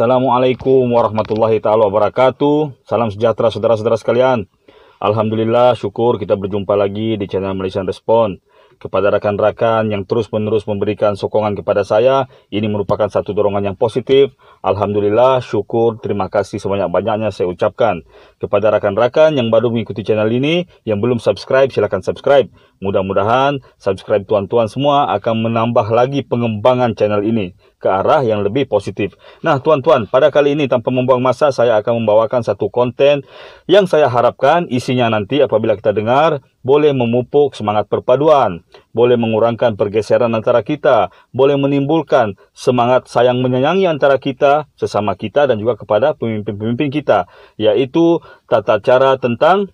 Assalamualaikum warahmatullahi taala wabarakatuh. Salam sejahtera saudara-saudara sekalian. Alhamdulillah syukur kita berjumpa lagi di channel Malaysian Respon kepada rekan-rekan yang terus-menerus memberikan sokongan kepada saya. Ini merupakan satu dorongan yang positif. Alhamdulillah, syukur, terima kasih sebanyak-banyaknya saya ucapkan. Kepada rekan-rekan yang baru mengikuti channel ini, yang belum subscribe, silakan subscribe. Mudah-mudahan subscribe tuan-tuan semua akan menambah lagi pengembangan channel ini ke arah yang lebih positif. Nah, tuan-tuan, pada kali ini tanpa membuang masa, saya akan membawakan satu konten yang saya harapkan isinya nanti apabila kita dengar boleh memupuk semangat perpaduan, boleh mengurangkan pergeseran antara kita, boleh menimbulkan semangat sayang menyayangi antara kita, sesama kita dan juga kepada pemimpin-pemimpin kita, yaitu tata cara tentang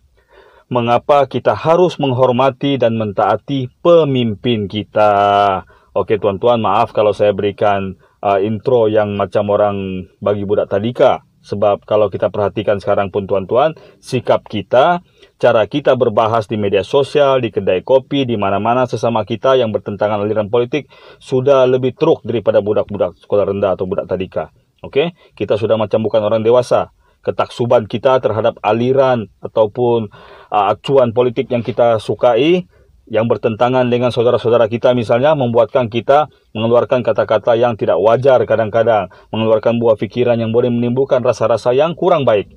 mengapa kita harus menghormati dan mentaati pemimpin kita. Oke tuan-tuan, maaf kalau saya berikan uh, intro yang macam orang bagi budak tadika. Sebab kalau kita perhatikan sekarang pun tuan-tuan, sikap kita, cara kita berbahas di media sosial, di kedai kopi, di mana-mana sesama kita yang bertentangan aliran politik sudah lebih truk daripada budak-budak sekolah rendah atau budak tadika. Oke, okay? kita sudah macam bukan orang dewasa. Ketaksuban kita terhadap aliran ataupun uh, acuan politik yang kita sukai yang bertentangan dengan saudara-saudara kita misalnya membuatkan kita mengeluarkan kata-kata yang tidak wajar kadang-kadang, mengeluarkan buah pikiran yang boleh menimbulkan rasa-rasa yang kurang baik.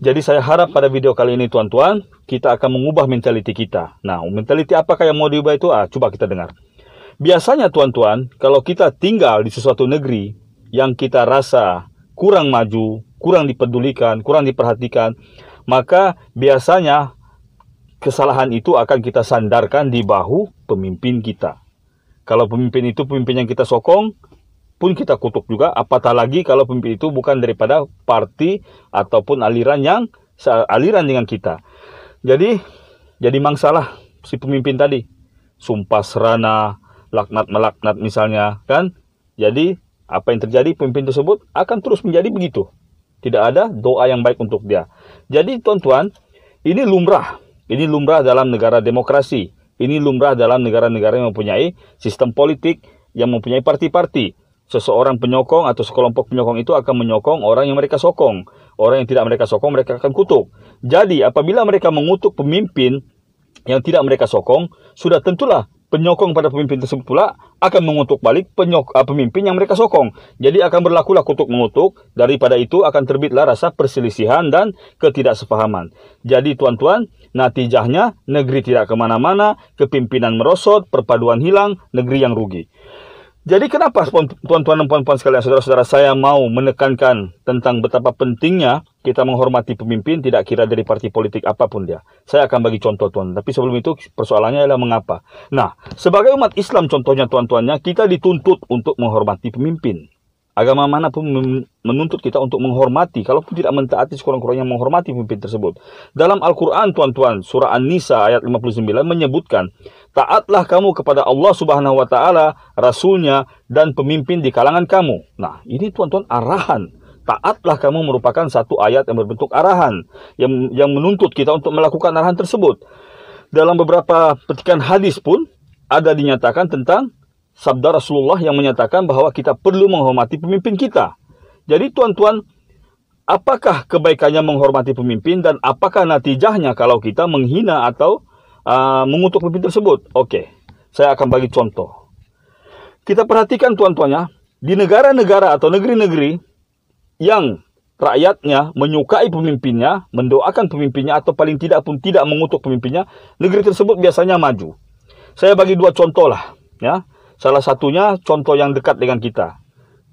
Jadi saya harap pada video kali ini tuan-tuan, kita akan mengubah mentaliti kita. Nah, mentaliti apakah yang mau diubah itu? Ah, coba kita dengar. Biasanya tuan-tuan, kalau kita tinggal di sesuatu negeri yang kita rasa kurang maju, kurang dipedulikan, kurang diperhatikan, maka biasanya kesalahan itu akan kita sandarkan di bahu pemimpin kita. Kalau pemimpin itu pemimpin yang kita sokong, pun kita kutuk juga. Apatah lagi kalau pemimpin itu bukan daripada parti ataupun aliran yang aliran dengan kita. Jadi jadi mangsalah si pemimpin tadi. Sumpah serana, laknat melaknat misalnya kan. Jadi apa yang terjadi pemimpin tersebut akan terus menjadi begitu. Tidak ada doa yang baik untuk dia. Jadi tuan-tuan, ini lumrah ini lumrah dalam negara demokrasi. Ini lumrah dalam negara-negara yang mempunyai sistem politik yang mempunyai parti-parti. Seseorang penyokong atau sekelompok penyokong itu akan menyokong orang yang mereka sokong. Orang yang tidak mereka sokong mereka akan kutuk. Jadi apabila mereka mengutuk pemimpin yang tidak mereka sokong, sudah tentulah penyokong pada pemimpin tersebut pula akan mengutuk balik penyok, uh, pemimpin yang mereka sokong. Jadi akan berlakulah kutuk mengutuk, daripada itu akan terbitlah rasa perselisihan dan ketidaksepahaman. Jadi tuan-tuan, natijahnya negeri tidak kemana-mana, kepimpinan merosot, perpaduan hilang, negeri yang rugi. Jadi kenapa tuan-tuan dan puan-puan sekalian saudara-saudara saya mau menekankan tentang betapa pentingnya kita menghormati pemimpin tidak kira dari parti politik apapun dia. Saya akan bagi contoh tuan, tapi sebelum itu persoalannya adalah mengapa. Nah, sebagai umat Islam contohnya tuan-tuannya kita dituntut untuk menghormati pemimpin. Agama mana pun menuntut kita untuk menghormati, kalaupun tidak mentaati sekurang-kurangnya menghormati pemimpin tersebut. Dalam Al-Quran, tuan-tuan, surah An-Nisa ayat 59 menyebutkan, taatlah kamu kepada Allah Subhanahu wa taala, rasulnya dan pemimpin di kalangan kamu. Nah, ini tuan-tuan arahan. Taatlah kamu merupakan satu ayat yang berbentuk arahan yang yang menuntut kita untuk melakukan arahan tersebut. Dalam beberapa petikan hadis pun ada dinyatakan tentang sabda Rasulullah yang menyatakan bahwa kita perlu menghormati pemimpin kita. Jadi tuan-tuan, apakah kebaikannya menghormati pemimpin dan apakah natijahnya kalau kita menghina atau Ah, mengutuk pemimpin tersebut? Oke, saya akan bagi contoh. Kita perhatikan tuan-tuannya, di negara-negara atau negeri-negeri yang rakyatnya menyukai pemimpinnya, mendoakan pemimpinnya, atau paling tidak pun tidak mengutuk pemimpinnya, negeri tersebut biasanya maju. Saya bagi dua contoh lah, ya. Salah satunya contoh yang dekat dengan kita,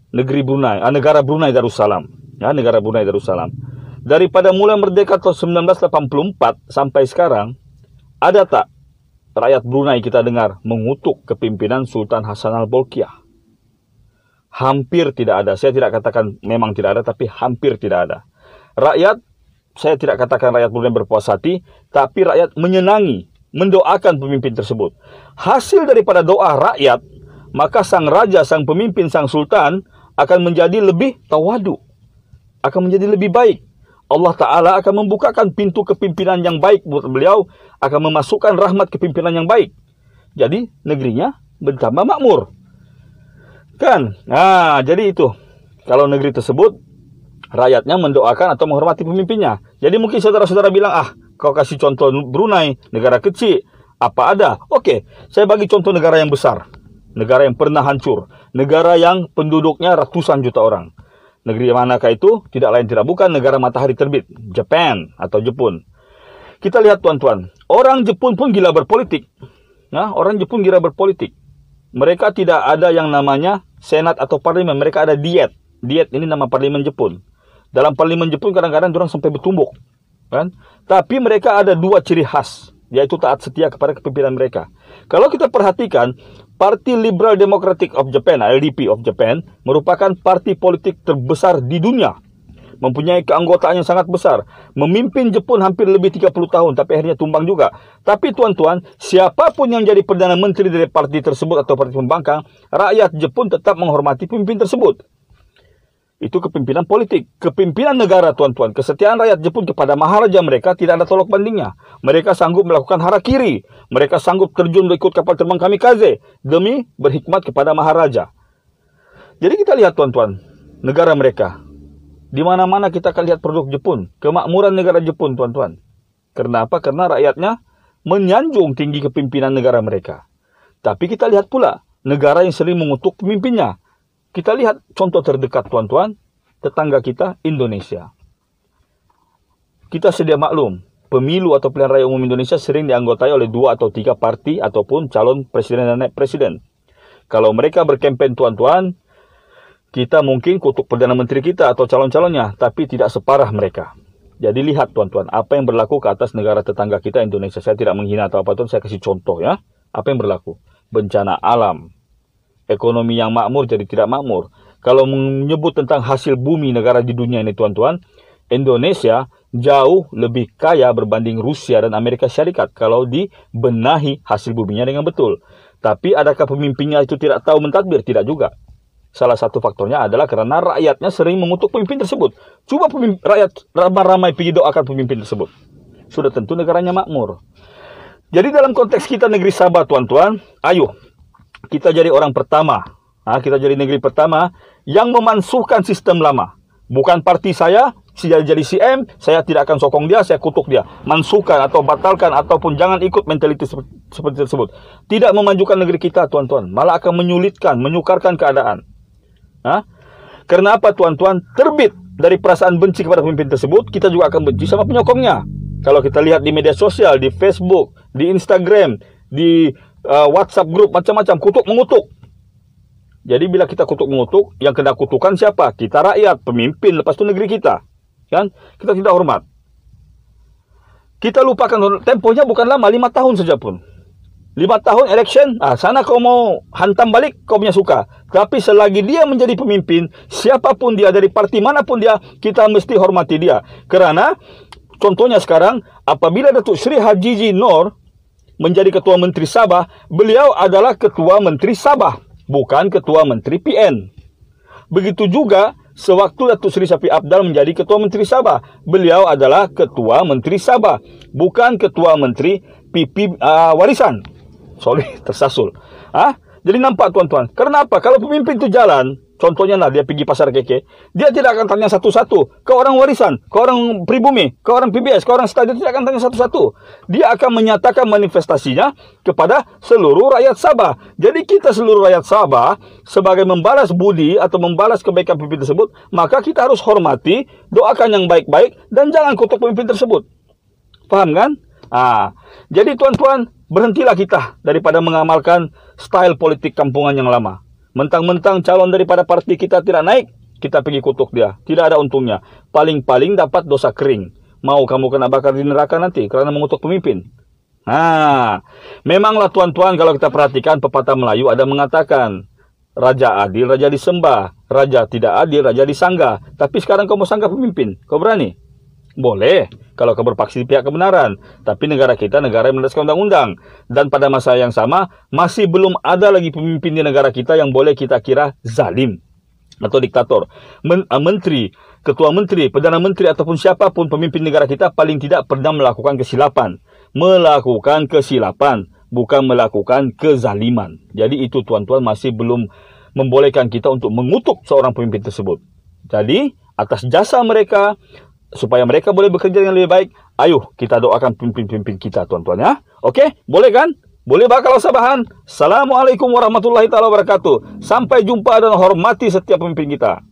negeri Brunei, ah, negara Brunei Darussalam, ya, negara Brunei Darussalam. Daripada mulai merdeka tahun 1984 sampai sekarang, ada tak rakyat Brunei kita dengar mengutuk kepimpinan Sultan Hasan al-Bolkiah? Hampir tidak ada. Saya tidak katakan memang tidak ada, tapi hampir tidak ada. Rakyat, saya tidak katakan rakyat Brunei berpuas hati, tapi rakyat menyenangi, mendoakan pemimpin tersebut. Hasil daripada doa rakyat, maka sang raja, sang pemimpin, sang sultan akan menjadi lebih tawadu. Akan menjadi lebih baik Allah Ta'ala akan membukakan pintu kepimpinan yang baik buat beliau, akan memasukkan rahmat kepimpinan yang baik. Jadi negerinya bertambah makmur. Kan? Nah, jadi itu. Kalau negeri tersebut, rakyatnya mendoakan atau menghormati pemimpinnya. Jadi mungkin saudara-saudara bilang, ah, kau kasih contoh Brunei, negara kecil, apa ada? Oke, saya bagi contoh negara yang besar. Negara yang pernah hancur. Negara yang penduduknya ratusan juta orang Negeri manakah itu? Tidak lain tidak bukan negara matahari terbit, Japan atau Jepun. Kita lihat tuan-tuan, orang Jepun pun gila berpolitik. Nah, orang Jepun gila berpolitik. Mereka tidak ada yang namanya senat atau parlimen, mereka ada diet. Diet ini nama parlimen Jepun. Dalam parlimen Jepun kadang-kadang orang sampai bertumbuk, kan? Tapi mereka ada dua ciri khas yaitu taat setia kepada kepimpinan mereka. Kalau kita perhatikan, Parti Liberal Democratic of Japan, LDP of Japan, merupakan parti politik terbesar di dunia. Mempunyai keanggotaan yang sangat besar. Memimpin Jepun hampir lebih 30 tahun, tapi akhirnya tumbang juga. Tapi tuan-tuan, siapapun yang jadi Perdana Menteri dari parti tersebut atau parti pembangkang, rakyat Jepun tetap menghormati pemimpin tersebut. Itu kepimpinan politik, kepimpinan negara tuan-tuan. Kesetiaan rakyat Jepun kepada maharaja mereka tidak ada tolok bandingnya. Mereka sanggup melakukan hara kiri, mereka sanggup terjun berikut kapal terbang kamikaze demi berhikmat kepada maharaja. Jadi kita lihat tuan-tuan, negara mereka. Di mana-mana kita akan lihat produk Jepun, kemakmuran negara Jepun tuan-tuan. Karena apa? Karena rakyatnya menyanjung tinggi kepimpinan negara mereka. Tapi kita lihat pula negara yang sering mengutuk pemimpinnya, kita lihat contoh terdekat tuan-tuan, tetangga kita Indonesia. Kita sedia maklum, pemilu atau pilihan raya umum Indonesia sering dianggotai oleh dua atau tiga parti ataupun calon presiden dan naik presiden. Kalau mereka berkempen tuan-tuan, kita mungkin kutuk Perdana Menteri kita atau calon-calonnya, tapi tidak separah mereka. Jadi lihat tuan-tuan, apa yang berlaku ke atas negara tetangga kita Indonesia. Saya tidak menghina atau apa tuan, saya kasih contoh ya. Apa yang berlaku? Bencana alam, ekonomi yang makmur jadi tidak makmur. Kalau menyebut tentang hasil bumi negara di dunia ini tuan-tuan, Indonesia jauh lebih kaya berbanding Rusia dan Amerika Syarikat kalau dibenahi hasil buminya dengan betul. Tapi adakah pemimpinnya itu tidak tahu mentadbir? Tidak juga. Salah satu faktornya adalah karena rakyatnya sering mengutuk pemimpin tersebut. Coba pemimpin, rakyat ramai-ramai pergi doakan pemimpin tersebut. Sudah tentu negaranya makmur. Jadi dalam konteks kita negeri Sabah tuan-tuan, ayo kita jadi orang pertama, kita jadi negeri pertama yang memansuhkan sistem lama. Bukan parti saya, saya jadi CM, saya tidak akan sokong dia, saya kutuk dia. Mansuhkan atau batalkan ataupun jangan ikut mentaliti seperti tersebut. Tidak memajukan negeri kita, tuan-tuan. Malah akan menyulitkan, menyukarkan keadaan. Nah, karena apa, tuan-tuan? Terbit dari perasaan benci kepada pemimpin tersebut, kita juga akan benci sama penyokongnya. Kalau kita lihat di media sosial, di Facebook, di Instagram, di uh, WhatsApp grup macam-macam kutuk mengutuk. Jadi bila kita kutuk mengutuk, yang kena kutukan siapa? Kita rakyat, pemimpin, lepas itu negeri kita. Kan? Kita tidak hormat. Kita lupakan tempohnya bukan lama, lima tahun saja pun. Lima tahun election, ah, sana kau mau hantam balik, kau punya suka. Tapi selagi dia menjadi pemimpin, siapapun dia, dari parti manapun dia, kita mesti hormati dia. Karena contohnya sekarang, apabila Datuk Sri Haji Nor. menjadi ketua menteri Sabah, beliau adalah ketua menteri Sabah, bukan ketua menteri PN. Begitu juga sewaktu Datuk Seri Syafiq Abdal menjadi ketua menteri Sabah, beliau adalah ketua menteri Sabah, bukan ketua menteri PP uh, ah, warisan. Sorry, tersasul. Ha? Jadi nampak tuan-tuan, kenapa kalau pemimpin itu jalan, Contohnya lah dia pergi pasar keke, dia tidak akan tanya satu-satu ke orang warisan, ke orang pribumi, ke orang PBS, ke orang stadion tidak akan tanya satu-satu. Dia akan menyatakan manifestasinya kepada seluruh rakyat Sabah. Jadi kita seluruh rakyat Sabah sebagai membalas budi atau membalas kebaikan pemimpin tersebut, maka kita harus hormati, doakan yang baik-baik dan jangan kutuk pemimpin tersebut. Paham kan? Ah, jadi tuan-tuan, berhentilah kita daripada mengamalkan style politik kampungan yang lama. Mentang-mentang calon daripada parti kita tidak naik, kita pergi kutuk dia. Tidak ada untungnya. Paling-paling dapat dosa kering. Mau kamu kena bakar di neraka nanti karena mengutuk pemimpin. Nah, memanglah tuan-tuan kalau kita perhatikan pepatah Melayu ada mengatakan, Raja adil, raja disembah. Raja tidak adil, raja disanggah. Tapi sekarang kamu mau sanggah pemimpin. Kau berani? Boleh kalau kamu berpaksi di pihak kebenaran. Tapi negara kita negara yang mendasarkan undang-undang. Dan pada masa yang sama masih belum ada lagi pemimpin di negara kita yang boleh kita kira zalim atau diktator. Men eh, menteri, ketua menteri, perdana menteri ataupun siapapun pemimpin negara kita paling tidak pernah melakukan kesilapan. Melakukan kesilapan bukan melakukan kezaliman. Jadi itu tuan-tuan masih belum membolehkan kita untuk mengutuk seorang pemimpin tersebut. Jadi atas jasa mereka, supaya mereka boleh bekerja dengan lebih baik. Ayo kita doakan pimpin-pimpin kita tuan-tuan ya. Oke, boleh kan? Boleh bakal sabahan. Assalamualaikum warahmatullahi taala wabarakatuh. Sampai jumpa dan hormati setiap pemimpin kita.